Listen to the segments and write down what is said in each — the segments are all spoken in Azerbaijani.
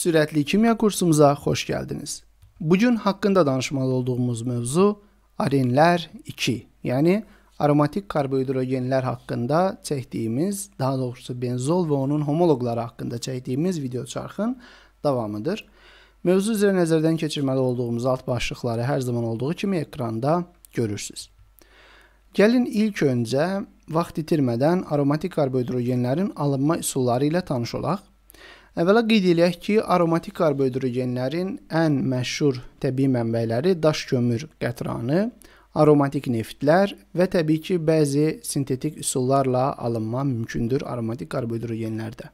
Sürətli kimya kursumuza xoş gəldiniz. Bu gün haqqında danışmalı olduğumuz mövzu arenlər 2, yəni aromatik karbohidrogenlər haqqında çəkdiyimiz, daha doğrusu benzol və onun homoloqları haqqında çəkdiyimiz video çarxın davamıdır. Mövzu üzrə nəzərdən keçirməli olduğumuz alt başlıqları hər zaman olduğu kimi ekranda görürsüz. Gəlin ilk öncə vaxt itirmədən aromatik karbohidrogenlərin alınma üsulları ilə tanış olaq. Əvvəla qeyd eləyək ki, aromatik karbohidrogenlərin ən məşhur təbii mənbələri daş kömür qətranı, aromatik neftlər və təbii ki, bəzi sintetik üsullarla alınma mümkündür aromatik karbohidrogenlərdə.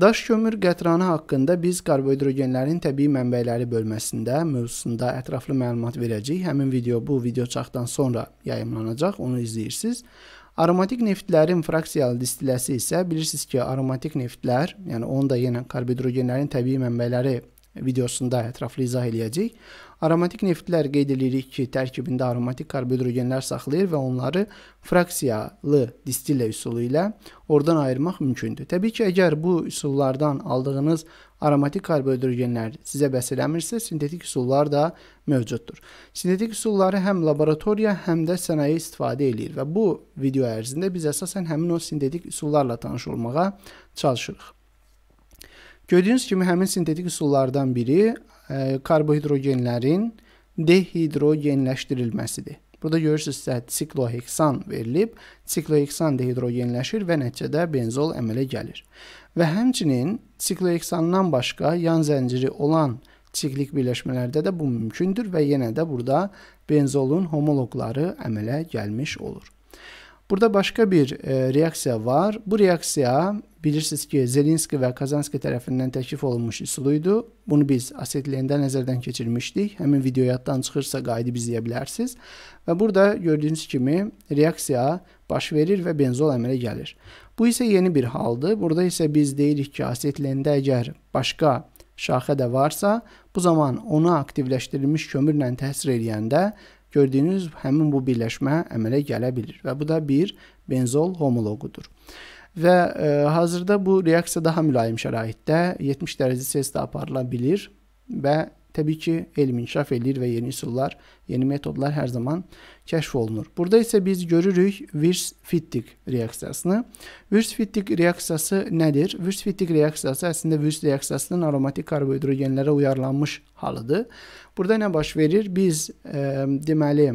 Daş kömür qətranı haqqında biz karbohidrogenlərin təbii mənbələri bölməsində mövzusunda ətraflı məlumat verəcəyik. Həmin video bu video çaxdan sonra yayımlanacaq, onu izləyirsiniz. Aromatik neftlərin fraksiyalı distiləsi isə bilirsiniz ki, aromatik neftlər, yəni onu da yenə karbidrogenlərin təbii mənbələri videosunda ətraflı izah eləyəcəyik. Aromatik neftlər qeyd edirik ki, tərkibində aromatik karbohidrogenlər saxlayır və onları fraksiyalı distillə üsulu ilə oradan ayırmaq mümkündür. Təbii ki, əgər bu üsullardan aldığınız aromatik karbohidrogenlər sizə bəs eləmirsə, sintetik üsullar da mövcuddur. Sintetik üsulları həm laboratoriya, həm də sənaye istifadə eləyir və bu video ərzində biz əsasən həmin o sintetik üsullarla tanış olmağa çalışırıq. Gördüyünüz kimi həmin sintetik üsullardan biri karbohidrogenlərin dehidrogenləşdirilməsidir. Burada görürsünüz sizə sikloheksan verilib, sikloheksan dehidrogenləşir və nəticədə benzol əmələ gəlir. Və həmçinin sikloheksandan başqa yan zənciri olan siklik birləşmələrdə də bu mümkündür və yenə də burada benzolun homoloqları əmələ gəlmiş olur. Burada başqa bir e, reaksiya var. Bu reaksiya bilirsiniz ki Zelenski və Kazanski tərəfindən təklif olunmuş üsuluydu. Bunu biz asetliyində nəzərdən keçirmişdik. Həmin video yaddan çıxırsa qayıdıb izləyə bilərsiniz. Və burada gördüyünüz kimi reaksiya baş verir və benzol əmələ gəlir. Bu isə yeni bir haldır. Burada isə biz deyirik ki, asetliyində əgər başqa şaxə də varsa, bu zaman ona aktivləşdirilmiş kömürlə təsir edəndə gördüyünüz həmin bu birləşmə əmələ gələ bilir və bu da bir benzol homoloqudur. Və e, hazırda bu reaksiya daha mülayim şəraitdə 70 dərəcə Selsidə aparıla bilir və Təbii ki, elm inkişaf edir və yeni üsullar, yeni metodlar hər zaman kəşf olunur. Burada isə biz görürük Wiertz-Fittig reaksiyasını. Wiertz-Fittig reaksiyası nədir? Wiertz-Fittig reaksiyası əslində Wiertz reaksiyasının aromatik karbohidrogenlərə uyarlanmış halıdır. Burada nə baş verir? Biz e, deməli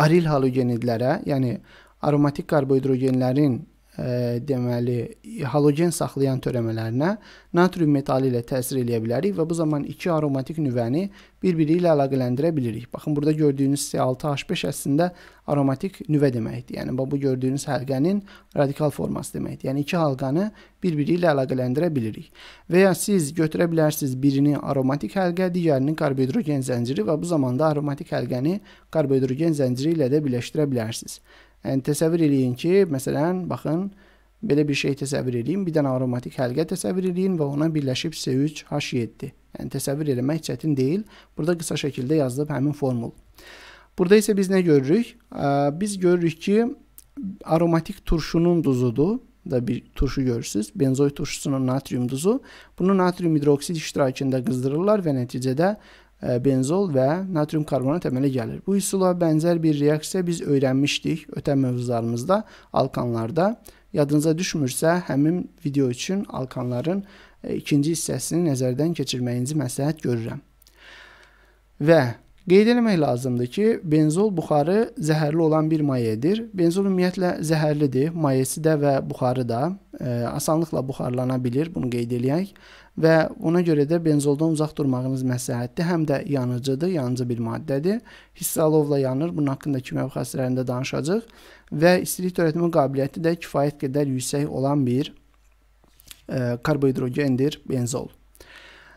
aril halogenidlərə, yəni aromatik karbohidrogenlərin ə, deməli halogen saxlayan törəmələrinə natrium metalı ilə təsir eləyə bilərik və bu zaman iki aromatik nüvəni bir-biri ilə əlaqələndirə bilirik. Baxın burada gördüyünüz C6H5 əslində aromatik nüvə deməkdir. Yəni bu gördüyünüz həlqənin radikal forması deməkdir. Yəni iki halqanı bir-biri ilə əlaqələndirə bilirik. Və ya siz götürə bilərsiniz birini aromatik həlqə, digərini karbohidrogen zənciri və bu zamanda aromatik həlqəni karbohidrogen zənciri ilə də birləşdirə bilərsiniz. Yəni təsəvvür eləyin ki, məsələn, baxın, belə bir şey təsəvvür eləyin. Bir dənə aromatik həlqə təsəvvür eləyin və ona birləşib C3H7. Yəni təsəvvür eləmək çətin deyil. Burada qısa şəkildə yazılıb həmin formul. Burada isə biz nə görürük? Biz görürük ki, aromatik turşunun duzudur da bir turşu görürsüz. Benzoy turşusunun natrium duzu. Bunu natrium hidroksid iştirakında qızdırırlar və nəticədə E, benzol və natrium karbonat əmələ gəlir. Bu üsulla bənzər bir reaksiya biz öyrənmişdik ötən mövzularımızda, alkanlarda. Yadınıza düşmürsə, həmin video üçün alkanların e, ikinci hissəsini nəzərdən keçirməyinizi məsləhət görürəm. Və Qeyd etmək lazımdır ki, benzol buxarı zəhərli olan bir mayedir. Benzol ümumiyyətlə zəhərlidir. Mayesi də və buxarı da e, asanlıqla buxarlana bilir, bunu qeyd eləyək. Və ona görə də benzoldan uzaq durmağınız məsləhətdir. Həm də yanıcıdır, yanıcı bir maddədir. Hissi alovla yanır. Bunun haqqında kimya xəstələrində danışacağıq. Və istilik törətmə qabiliyyəti də kifayət qədər yüksək olan bir e, karbohidrogendir benzol.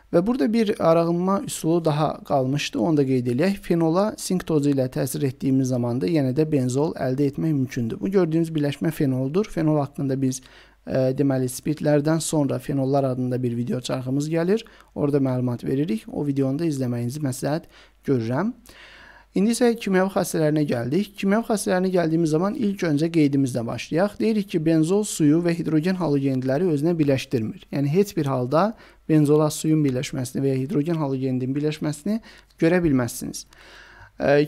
Və burada bir aralama üsulu daha qalmışdı. Onu da qeyd eləyək. Fenola sink tozu ilə təsir etdiyimiz zaman da yenə də benzol əldə etmək mümkündür. Bu gördüyünüz birləşmə fenoldur. Fenol haqqında biz ə, e, deməli spirtlərdən sonra fenollar adında bir video çarxımız gəlir. Orada məlumat veririk. O videonu da izləməyinizi məsləhət görürəm. İndi isə kimyəvi xassələrinə gəldik. Kimyəvi xassələrinə gəldiyimiz zaman ilk öncə qeydimizlə başlayaq. Deyirik ki, benzol suyu və hidrogen halogenləri özünə birləşdirmir. Yəni heç bir halda benzola suyun birləşməsini və ya hidrogen halogeninin birləşməsini görə bilməzsiniz.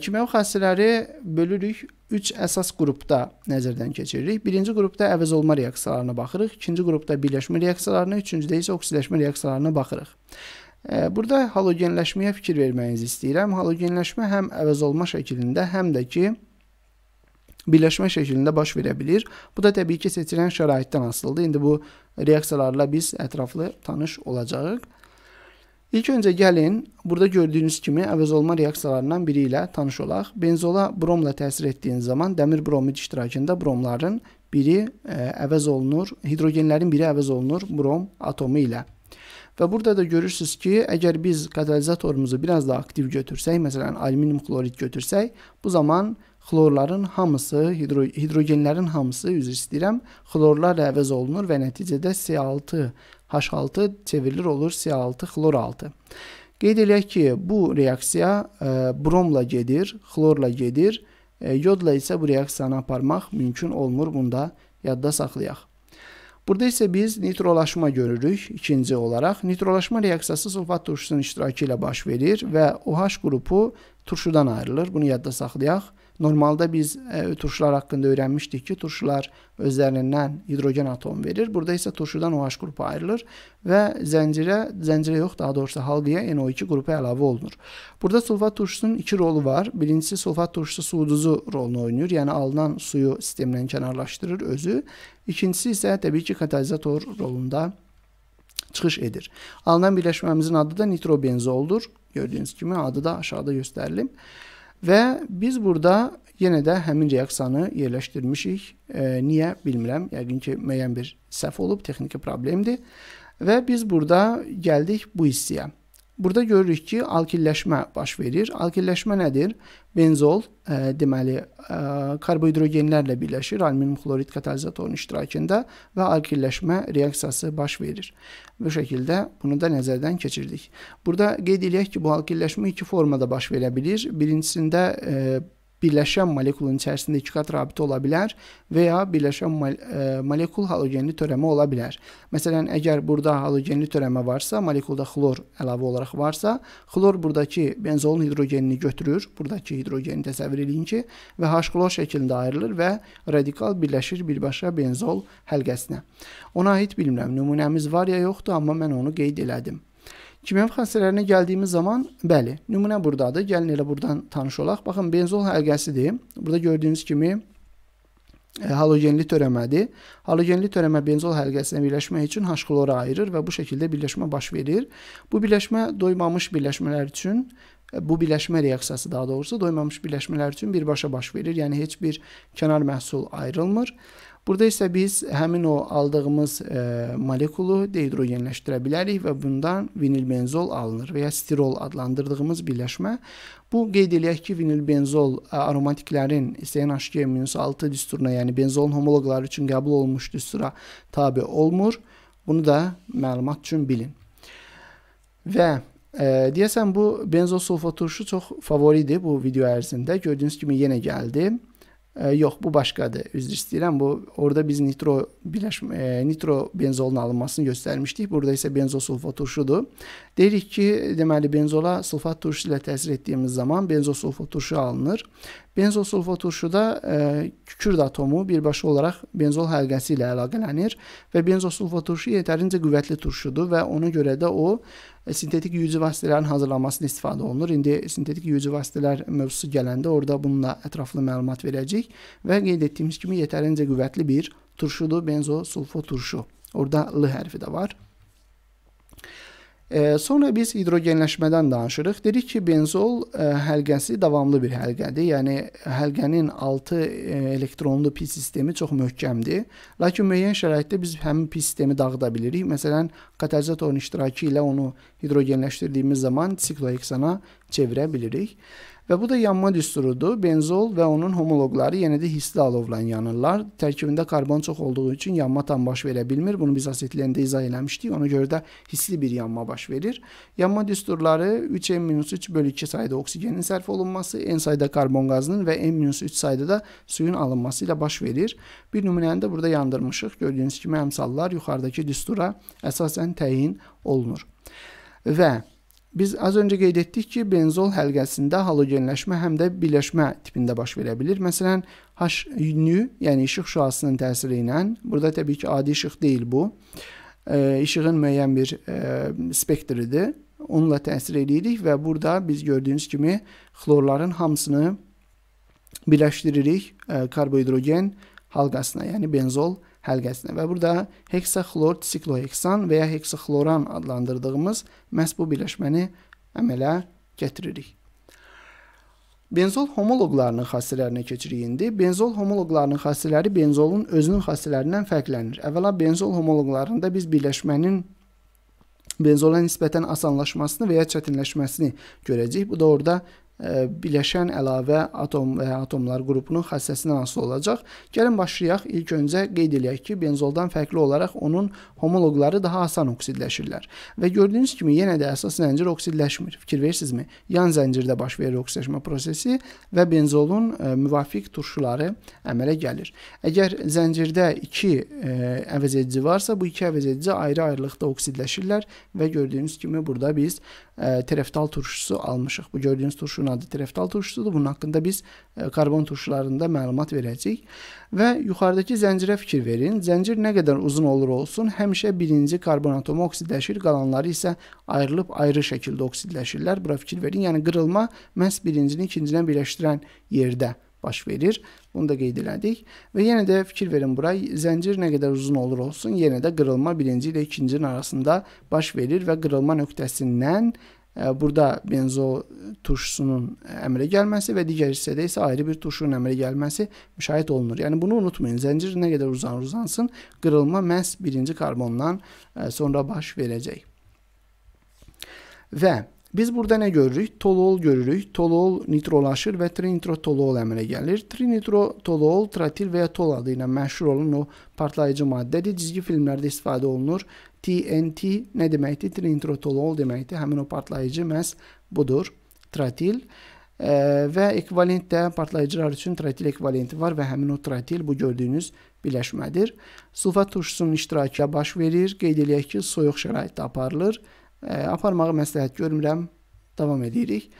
Kimyəvi xassələri bölürük 3 əsas qrupda nəzərdən keçiririk. Birinci qrupda əvəz olma reaksiyalarına baxırıq, ikinci qrupda birləşmə reaksiyalarına, üçüncüdə isə oksidləşmə reaksiyalarına baxırıq. Burada halogenləşməyə fikir verməyinizi istəyirəm. Halogenləşmə həm əvəzolma şəklində, həm də ki, birləşmə şəklində baş verə bilir. Bu da təbii ki, seçilən şəraitdən asılıdır. İndi bu reaksiyalarla biz ətraflı tanış olacağıq. İlk öncə gəlin, burada gördüyünüz kimi əvəzolma reaksiyalarından biri ilə tanış olaq. Benzola bromla təsir etdiyiniz zaman dəmir bromid iştirakında bromların biri e, əvəz olunur, hidrogenlərin biri əvəz olunur brom atomu ilə. Və burada da görürsüz ki, əgər biz katalizatorumuzu biraz da aktiv götürsək, məsələn, alüminium xlorid götürsək, bu zaman xlorların hamısı, hidro hidrogenlərin hamısı, üzr istəyirəm, xlorlarla əvəz olunur və nəticədə C6H6 çevrilir olur C6-xlor6. Qeyd eləyək ki, bu reaksiya ə, e, bromla gedir, xlorla gedir, ə, e, yodla isə bu reaksiyanı aparmaq mümkün olmur, bunda yadda saxlayaq. Burada isə biz nitrolaşma görürük. İkinci olaraq nitrolaşma reaksiyası sulfat turşusunun iştirakı ilə baş verir və OH qrupu turşudan ayrılır. Bunu yadda saxlayaq. Normalda biz ə, e, turşular haqqında öyrənmişdik ki, turşular özlərindən hidrogen atom verir. Burada isə turşudan OH qrupu ayrılır və zəncirə, zəncirə yox, daha doğrusu halqıya NO2 qrupu əlavə olunur. Burada sulfat turşusunun iki rolu var. Birincisi sulfat turşusu suuduzu rolunu oynayır. Yəni alınan suyu sistemdən kənarlaşdırır özü. İkincisi isə təbii ki, katalizator rolunda çıxış edir. Alınan birləşməmizin adı da nitrobenzoldur. Gördüyünüz kimi adı da aşağıda göstərilib. Və biz burada yenə də həmin reaksiyanı yerləşdirmişik. E, niyə bilmirəm. Yəqin ki, müəyyən bir səhv olub, texniki problemdir. Və biz burada gəldik bu hissəyə. Burada görürük ki, alkilləşmə baş verir. Alkilləşmə nədir? Benzol, ə, e, deməli, ə, e, karbohidrogenlərlə birləşir alüminum xlorid katalizatorunun iştirakında və alkilləşmə reaksiyası baş verir. Bu şəkildə bunu da nəzərdən keçirdik. Burada qeyd eləyək ki, bu alkilləşmə iki formada baş verə bilir. Birincisində ə, e, birləşən molekulun içərisində ikiqat rabitə ola bilər və ya birləşən mol ə, e, molekul halogenli törəmə ola bilər. Məsələn, əgər burada halogenli törəmə varsa, molekulda xlor əlavə olaraq varsa, xlor burdakı benzolun hidrogenini götürür, burdakı hidrogeni təsəvvür edin ki, və H-klor şəklində ayrılır və radikal birləşir birbaşa benzol həlqəsinə. Ona aid bilmirəm, nümunəmiz var ya yoxdur, amma mən onu qeyd elədim. Kimyəvi xassələrinə gəldiyimiz zaman, bəli, nümunə burdadır. Gəlin elə burdan tanış olaq. Baxın, benzol həlqəsidir. Burada gördüyünüz kimi e, halogenli törəmədir. Halogenli törəmə benzol həlqəsinə birləşmək üçün H-klora ayırır və bu şəkildə birləşmə baş verir. Bu birləşmə doymamış birləşmələr üçün bu birləşmə reaksiyası daha doğrusu doymamış birləşmələr üçün birbaşa baş verir. Yəni heç bir kənar məhsul ayrılmır. Burada isə biz həmin o aldığımız e, molekulu dehidrogenləşdirə bilərik və bundan vinilbenzol alınır və ya stirol adlandırdığımız birləşmə. Bu qeyd eləyək ki, vinilbenzol e, aromatiklərin CNH2-6 düsturuna, yəni benzolun homoloqları üçün qəbul olunmuş düstura tabe olmur. Bunu da məlumat üçün bilin. Və E, deyəsən bu benzosulfa turşu çox favoridir bu video ərzində. Gördüyünüz kimi yenə gəldi. E, yox, bu başqadır. Üzr istəyirəm. Bu orada biz nitro birləşmə e, nitro benzolun alınmasını göstərmişdik. Burada isə benzosulfa turşudur. Deyirik ki, deməli benzola sulfat turşusu ilə təsir etdiyimiz zaman benzosulfa turşu alınır. Benzosulfa turşuda e, kükürt atomu birbaşa olaraq benzol həlqəsi ilə əlaqələnir və benzosulfa turşu yetərincə qüvvətli turşudur və ona görə də o E, sintetik yüyücü vasitələrin hazırlanmasında istifadə olunur. İndi sintetik yüyücü vasitələr mövzusu gələndə orada bununla ətraflı məlumat verəcəyik və qeyd etdiyimiz kimi yetərincə qüvvətli bir turşudur, benzosulfo turşu. Orada L hərfi də var. E, sonra biz hidrogenləşmədən danışırıq. Dedik ki, benzol e, həlqəsi davamlı bir həlqədir. Yəni həlqənin 6 e, elektronlu pi sistemi çox möhkəmdir. Lakin müəyyən şəraitdə biz həmin pi sistemi dağıda bilirik. Məsələn, katalizatorun iştirakı ilə onu hidrogenləşdirdiyimiz zaman sikloheksana çevirə bilirik. Və bu da yanma düsturudur. Benzol və onun homoloqları yenə də hisli alovla yanırlar. Tərkibində karbon çox olduğu üçün yanma tam baş verə bilmir. Bunu biz asetləndə izah eləmişdik. Ona görə də hisli bir yanma baş verir. Yanma düsturları 3N-3 bölü 2 sayda oksigenin sərf olunması, N sayda karbon qazının və N-3 sayda da suyun alınması ilə baş verir. Bir nümunəni də burada yandırmışıq. Gördüyünüz kimi əmsallar yuxarıdakı düstura əsasən təyin olunur. Və Biz az öncə qeyd etdik ki, benzol həlqəsində halogenləşmə həm də birləşmə tipində baş verə bilir. Məsələn, H-nü, yəni işıq şüasının təsiri ilə, burada təbii ki, adi işıq deyil bu. E, işığın müəyyən bir e, spektridir. Onunla təsir eləyirik və burada biz gördüyünüz kimi xlorların hamısını birləşdiririk e, karbohidrogen halqasına, yəni benzol həlqəsində həlqəsinə və burada heksaxlor sikloheksan və ya heksaxloran adlandırdığımız məhz bu birləşməni əmələ gətiririk. Benzol homoloqlarının xassələrinə keçirik indi. Benzol homoloqlarının xassələri benzolun özünün xassələrindən fərqlənir. Əvvəla benzol homoloqlarında biz birləşmənin benzola nisbətən asanlaşmasını və ya çətinləşməsini görəcəyik. Bu da orada E, biləşən əlavə atom və atomlar qrupunun xassəsindən asılı olacaq. Gəlin başlayaq. İlk öncə qeyd eləyək ki, benzoldan fərqli olaraq onun homoloqları daha asan oksidləşirlər. Və gördüyünüz kimi yenə də əsas zəncir oksidləşmir. Fikir verirsinizmi? Yan zəncirdə baş verir oksidləşmə prosesi və benzolun e, müvafiq turşuları əmələ gəlir. Əgər zəncirdə 2 e, əvəz edici varsa, bu iki əvəz edici ayrı-ayrılıqda oksidləşirlər və gördüyünüz kimi burada biz təreftal turşusu almışıq. Bu gördüyünüz turşunun adı treftal turşusudur. Bunun haqqında biz e, karbon turşularında məlumat verəcəyik. Və yuxarıdakı zəncirə fikir verin. Zəncir nə qədər uzun olur olsun, həmişə birinci karbon atomu oksidləşir, qalanları isə ayrılıb ayrı şəkildə oksidləşirlər. Bura fikir verin. Yəni qırılma məhz birincini ikincinə birləşdirən yerdə baş verir. Bunu da qeyd elədik. Və yenə də fikir verin bura, zəncir nə qədər uzun olur olsun, yenə də qırılma birinci ilə ikincinin arasında baş verir və qırılma nöqtəsindən Burada benzo e, turşusunun e, əmələ gəlməsi və digər hissədə isə ayrı bir turşunun əmələ gəlməsi müşahidə olunur. Yəni bunu unutmayın. Zəncir nə qədər uzanır uzansın, qırılma məhz birinci karbondan e, sonra baş verəcək. Və Biz burada nə görürük? Tolol görürük. Tolol nitrolaşır və trinitrotolol əmələ gəlir. Trinitrotolol tratil və ya tol adı ilə məşhur olan o partlayıcı maddədir. Cizgi filmlərdə istifadə olunur. TNT nə deməkdir? Trintrotolol deməkdir. Həmin o partlayıcı məhz budur. Tratil e, və ekvivalent də partlayıcılar üçün tratil ekvivalenti var və həmin o tratil bu gördüyünüz birləşmədir. Sulfat turşusunun iştirakı ilə baş verir. Qeyd eləyək ki, soyuq şəraitdə aparılır. E, aparmağı məsləhət görmürəm. Davam edirik.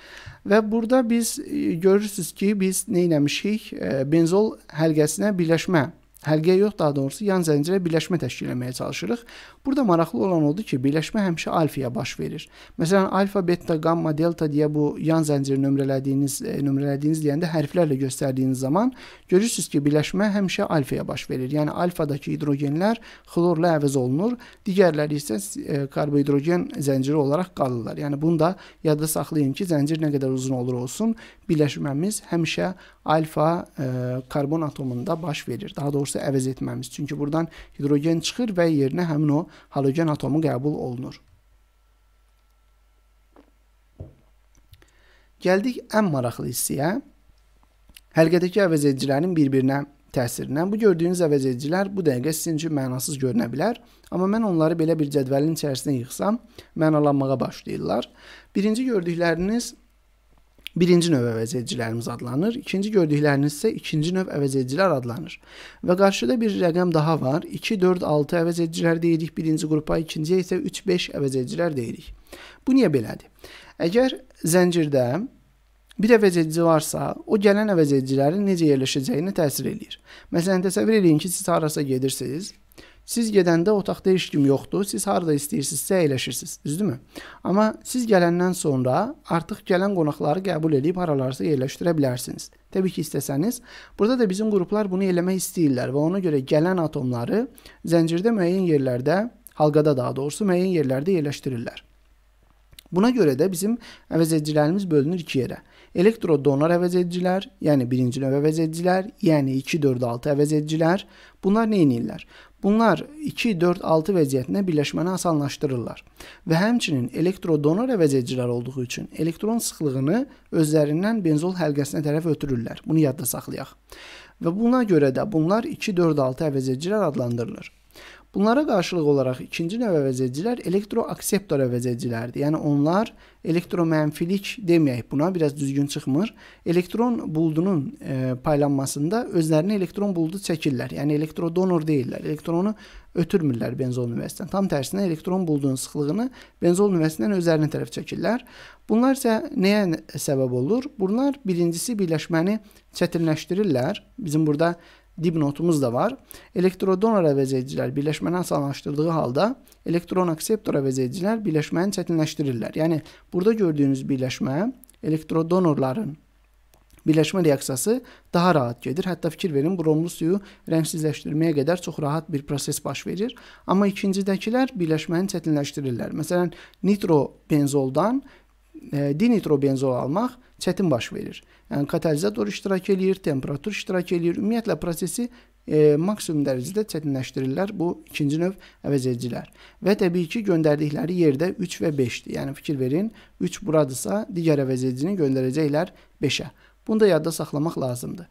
Və burada biz e, görürsüz ki, biz nə etmişik? E, benzol həlqəsinə birləşmə Həlqiyə yox, daha doğrusu yan zəncirə birləşmə təşkil etməyə çalışırıq. Burada maraqlı olan odur ki, birləşmə həmişə alfaya baş verir. Məsələn, alfa, beta, gamma, delta deyə bu yan zənciri nömrələdiyiniz, e, nömrələdiyiniz deyəndə hərflərlə göstərdiyiniz zaman görürsüz ki, birləşmə həmişə alfaya baş verir. Yəni alfadakı hidrogenlər xlorla əvəz olunur, digərləri isə e, karbohidrogen zənciri olaraq qalırlar. Yəni bunu da yadda saxlayın ki, zəncir nə qədər uzun olur olsun, birləşməmiz həmişə alfa e, karbon atomunda baş verir. Daha doğrusu olunursa əvəz etməmiz. Çünki burdan hidrogen çıxır və yerinə həmin o halogen atomu qəbul olunur. Gəldik ən maraqlı hissəyə. Həlqədəki əvəz edicilərin bir-birinə təsirindən. Bu gördüyünüz əvəz edicilər bu dəqiqə sizin üçün mənasız görünə bilər, amma mən onları belə bir cədvəlin içərisinə yığsam, mənalanmağa başlayırlar. Birinci gördükləriniz birinci növ əvəzedicilərimiz adlanır. İkinci gördükləriniz isə ikinci növ əvəzedicilər adlanır. Və qarşıda bir rəqəm daha var. 2, 4, 6 əvəzedicilər deyirik birinci qrupa, ikinciyə isə 3, 5 əvəzedicilər deyirik. Bu niyə belədir? Əgər zəncirdə bir əvəzedici varsa, o gələn əvəzedicilərin necə yerləşəcəyinə təsir eləyir. Məsələn, təsəvvür eləyin ki, siz harasa gedirsiniz Siz gedəndə otaqda heç kim yoxdur. Siz harda istəyirsinizsə əyləşirsiniz, düzdürmü? Amma siz gələndən sonra artıq gələn qonaqları qəbul edib haralarsa yerləşdirə bilərsiniz. Təbii ki, istəsəniz. Burada da bizim qruplar bunu eləmək istəyirlər və ona görə gələn atomları zəncirdə müəyyən yerlərdə, halqada daha doğrusu müəyyən yerlərdə yerləşdirirlər. Buna görə də bizim əvəzedicilərimiz bölünür 2 yerə. Elektrodonor əvəzedicilər, yəni birinci növ əvəzedicilər, yəni 2 4 6 əvəzedicilər. Bunlar nə edirlər? Bunlar 2, 4, 6 vəziyyətinə birləşməni asanlaşdırırlar və həmçinin elektrodonor əvəzedicilər olduğu üçün elektron sıxlığını özlərindən benzol həlqəsinə tərəf ötürürlər. Bunu yadda saxlayaq. Və buna görə də bunlar 2, 4, 6 əvəzedicilər adlandırılır. Bunlara qarşılıq olaraq ikinci növ əvəzedicilər elektroakseptor əvəzedicilərdir. Yəni onlar elektromənfilik deməyək buna, biraz düzgün çıxmır. Elektron buldunun e, paylanmasında özlərini elektron buldu çəkirlər. Yəni elektrodonor deyillər. Elektronu ötürmürlər benzol nüvəsindən. Tam tərsinə elektron bulduğun sıxlığını benzol nüvəsindən özlərinə tərəf çəkirlər. Bunlar isə nəyə səbəb olur? Bunlar birincisi birləşməni çətinləşdirirlər. Bizim burada dibnotumuz da var. Elektrodonor əvəzedicilər birləşməni asanlaşdırdığı halda elektron akseptor əvəzedicilər birləşməni çətinləşdirirlər. Yəni burada gördüyünüz birləşmə elektrodonorların birləşmə reaksiyası daha rahat gedir. Hətta fikir verin, bromlu suyu rəngsizləşdirməyə qədər çox rahat bir proses baş verir. Amma ikincidəkilər birləşməni çətinləşdirirlər. Məsələn, nitrobenzoldan e, dinitrobenzol almaq çətin baş verir. Yəni katalizator iştirak eləyir, temperatur iştirak eləyir. Ümumiyyətlə prosesi e, maksimum dərəcədə çətinləşdirirlər bu ikinci növ əvəzedicilər. Və təbii ki, göndərdikləri yerdə 3 və 5-dir. Yəni fikir verin, 3 buradırsa, digər əvəzedicini göndərəcəklər 5-ə. Bunu da yadda saxlamaq lazımdır.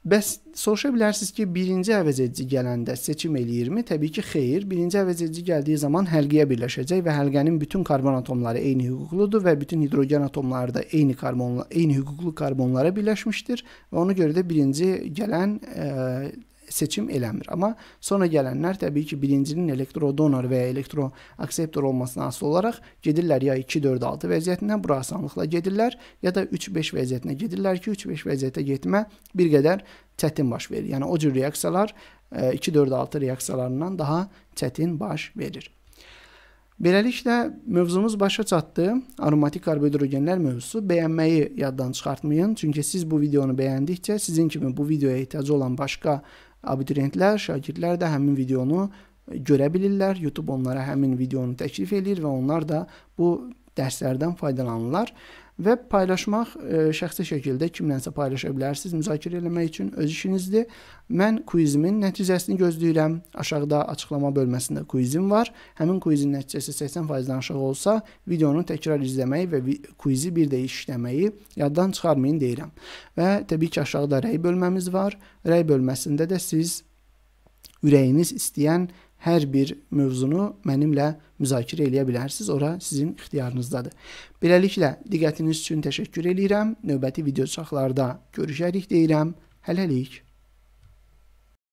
Bəs soruşa bilərsiniz ki, birinci əvəz edici gələndə seçim eləyirmi? Təbii ki, xeyr. Birinci əvəz edici gəldiyi zaman həlqiyə birləşəcək və həlqənin bütün karbon atomları eyni hüquqludur və bütün hidrogen atomları da eyni karbonla eyni hüquqlu karbonlara birləşmişdir və ona görə də birinci gələn ə, e, seçim eləmir. Amma sonra gələnlər təbii ki, birincinin elektrodonor və ya elektroakseptor olmasına asılı olaraq gedirlər ya 2-4-6 vəziyyətindən bura asanlıqla gedirlər, ya da 3-5 vəziyyətinə gedirlər ki, 3-5 vəziyyətə getmə bir qədər çətin baş verir. Yəni o cür reaksiyalar 2-4-6 e, reaksiyalarından daha çətin baş verir. Beləliklə mövzumuz başa çatdı. Aromatik karbohidrogenlər mövzusu. Bəyənməyi yaddan çıxartmayın. Çünki siz bu videonu bəyəndikcə sizin kimi bu videoya ehtiyacı olan başqa Abituriyentlər, şagirdlər də həmin videonu e, görə bilirlər. YouTube onlara həmin videonu təklif eləyir və onlar da bu dərslərdən faydalanırlar və paylaşmaq ə, e, şəxsi şəkildə kimlənsə paylaşa bilərsiniz müzakirə etmək üçün öz işinizdir. Mən quizimin nəticəsini gözləyirəm. Aşağıda açıqlama bölməsində quizim var. Həmin quizin nəticəsi 80%-dən aşağı olsa, videonu təkrar izləməyi və quizi bir də işləməyi yaddan çıxarmayın deyirəm. Və təbii ki, aşağıda rəy bölməmiz var. Rəy bölməsində də siz ürəyiniz istəyən hər bir mövzunu mənimlə müzakirə eləyə bilərsiniz. Ora sizin ixtiyarınızdadır. Beləliklə diqqətiniz üçün təşəkkür eləyirəm. Növbəti video çaxlarda görüşərik deyirəm. Hələlik.